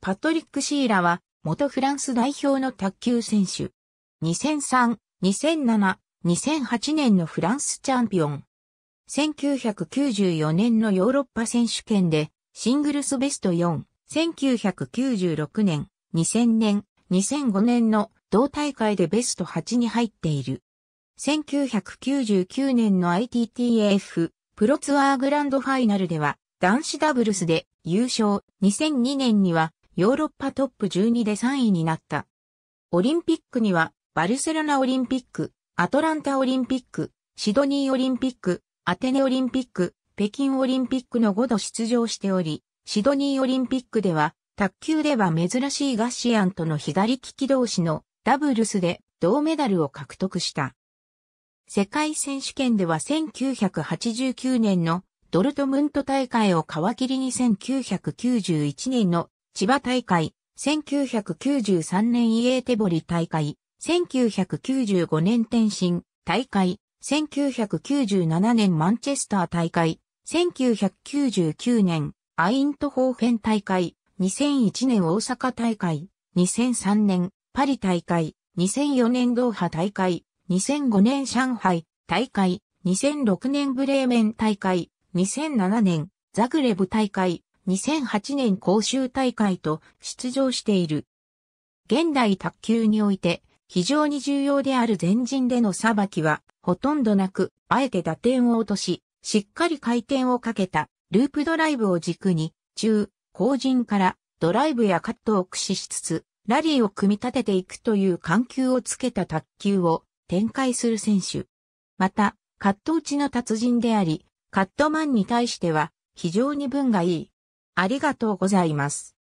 パトリック・シーラは、元フランス代表の卓球選手。2003、2007、2008年のフランスチャンピオン。1994年のヨーロッパ選手権で、シングルスベスト4、1996年、2000年、2005年の同大会でベスト8に入っている。1999年の ITTF a プロツアーグランドファイナルでは男子ダブルスで優勝。2002年にはヨーロッパトップ12で3位になった。オリンピックには、バルセロナオリンピック、アトランタオリンピック、シドニーオリンピック、アテネオリンピック、北京オリンピックの5度出場しており、シドニーオリンピックでは、卓球では珍しいガシアンとの左利き同士のダブルスで銅メダルを獲得した。世界選手権では1989年のドルトムント大会を皮切りに1991年の千葉大会、1993年イエーテボリ大会、1995年天津大会、1997年マンチェスター大会、1999年アイントホーフェン大会、2001年大阪大会、2003年パリ大会、2004年ドーハ大会、2005年上海大会、2006年ブレーメン大会、2007年ザグレブ大会、2008年公衆大会と出場している。現代卓球において非常に重要である前陣での裁きはほとんどなく、あえて打点を落とし、しっかり回転をかけたループドライブを軸に、中、後陣からドライブやカットを駆使しつつ、ラリーを組み立てていくという緩急をつけた卓球を展開する選手。また、カット打ちの達人であり、カットマンに対しては非常に分がいいありがとうございます。